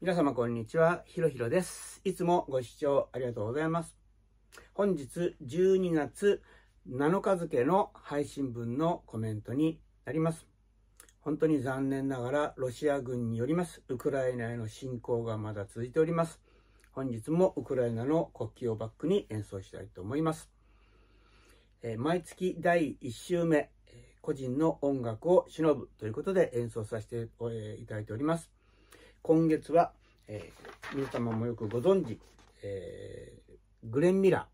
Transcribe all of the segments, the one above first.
皆様こんにちは、ひろひろです。いつもご視聴ありがとうございます。本日12月7日付の配信分のコメントになります。本当に残念ながらロシア軍によりますウクライナへの侵攻がまだ続いております。本日もウクライナの国旗をバックに演奏したいと思います。えー、毎月第1週目、個人の音楽を忍ぶということで演奏させていただいております。今月は、えー、皆様もよくご存知、えー、グレン・ミラ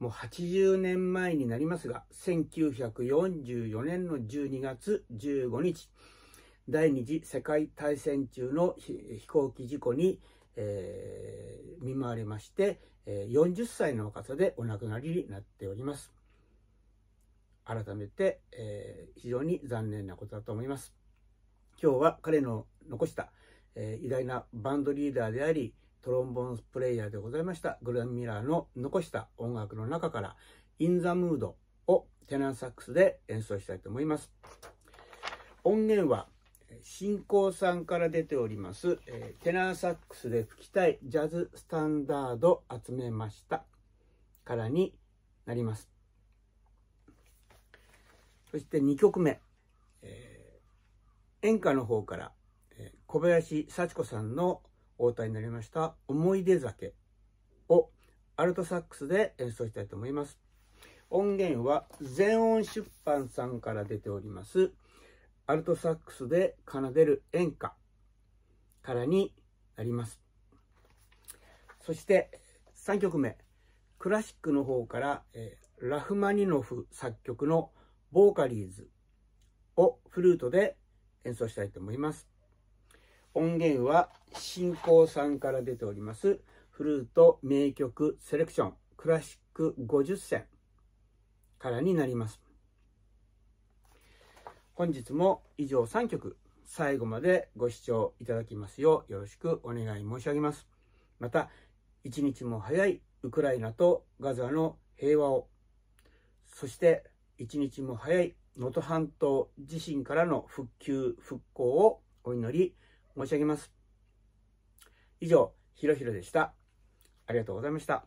ー。もう80年前になりますが、1944年の12月15日、第二次世界大戦中の飛行機事故に、えー、見舞われまして、え40歳の若さでお亡くなりになっております。改めて、えー、非常に残念なことだと思います。今日は彼の残したえー、偉大なバンドリーダーであり、トロンボーンプレイヤーでございました、グランミラーの残した音楽の中から、イン・ザ・ムードをテナンサックスで演奏したいと思います。音源は、新興さんから出ております、えー、テナーサックスで吹きたいジャズスタンダード集めましたからになります。そして2曲目、えー、演歌の方から小林幸子さんのお歌になりました「思い出酒」をアルトサックスで演奏したいと思います。音源は全音出版さんから出ておりますアルトサックスで奏でる演歌からになります。そして3曲目クラシックの方から、えー、ラフマニノフ作曲の「ボーカリーズ」をフルートで演奏したいと思います。音源は新興さんから出ておりますフルート名曲セレクションクラシック50選からになります本日も以上3曲最後までご視聴いただきますようよろしくお願い申し上げますまた一日も早いウクライナとガザの平和をそして一日も早い能登半島地震からの復旧復興をお祈り申し上げます。以上、ひろひろでした。ありがとうございました。